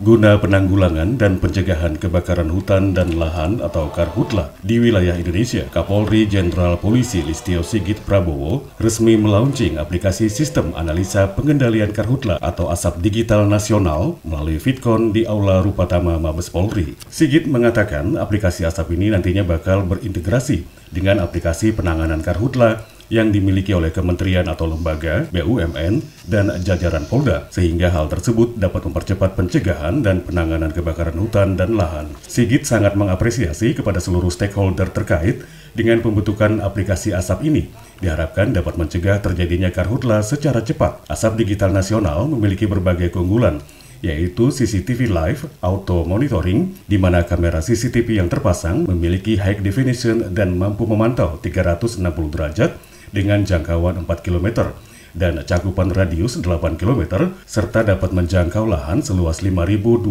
guna penanggulangan dan pencegahan kebakaran hutan dan lahan atau karhutla di wilayah Indonesia. Kapolri Jenderal Polisi Listio Sigit Prabowo resmi melaunching aplikasi sistem analisa pengendalian karhutla atau asap digital nasional melalui Fitcon di Aula Rupatama Mabes Polri. Sigit mengatakan aplikasi asap ini nantinya bakal berintegrasi dengan aplikasi penanganan karhutla yang dimiliki oleh kementerian atau lembaga, BUMN, dan jajaran Polda, sehingga hal tersebut dapat mempercepat pencegahan dan penanganan kebakaran hutan dan lahan. Sigit sangat mengapresiasi kepada seluruh stakeholder terkait dengan pembentukan aplikasi asap ini. Diharapkan dapat mencegah terjadinya karhutla secara cepat. Asap digital nasional memiliki berbagai keunggulan, yaitu CCTV Live Auto Monitoring, di mana kamera CCTV yang terpasang memiliki high definition dan mampu memantau 360 derajat dengan jangkauan 4 km dan cakupan radius 8 km, serta dapat menjangkau lahan seluas 5.026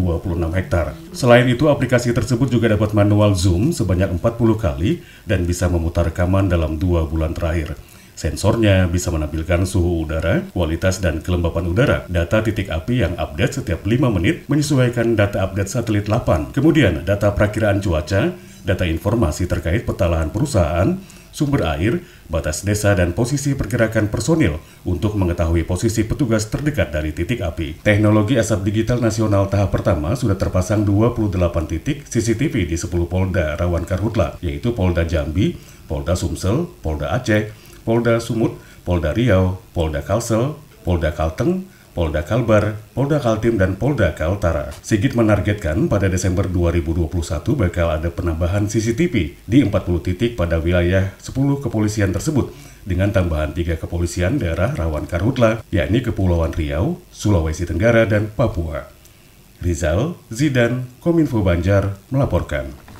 hektar. Selain itu, aplikasi tersebut juga dapat manual zoom sebanyak 40 kali dan bisa memutar rekaman dalam dua bulan terakhir. Sensornya bisa menampilkan suhu udara, kualitas dan kelembapan udara, data titik api yang update setiap 5 menit menyesuaikan data update satelit 8, kemudian data perakiraan cuaca, data informasi terkait petalahan perusahaan, sumber air, batas desa, dan posisi pergerakan personil untuk mengetahui posisi petugas terdekat dari titik api. Teknologi asap digital nasional tahap pertama sudah terpasang 28 titik CCTV di 10 Polda Rawan Karhutla, yaitu Polda Jambi, Polda Sumsel, Polda Aceh, Polda Sumut, Polda Riau, Polda Kalsel, Polda Kalteng, Polda Kalbar, Polda Kaltim, dan Polda Kaltara. Sigit menargetkan pada Desember 2021 bakal ada penambahan CCTV di 40 titik pada wilayah 10 kepolisian tersebut dengan tambahan tiga kepolisian daerah rawan karhutla, yakni Kepulauan Riau, Sulawesi Tenggara, dan Papua. Rizal Zidan, Kominfo Banjar melaporkan.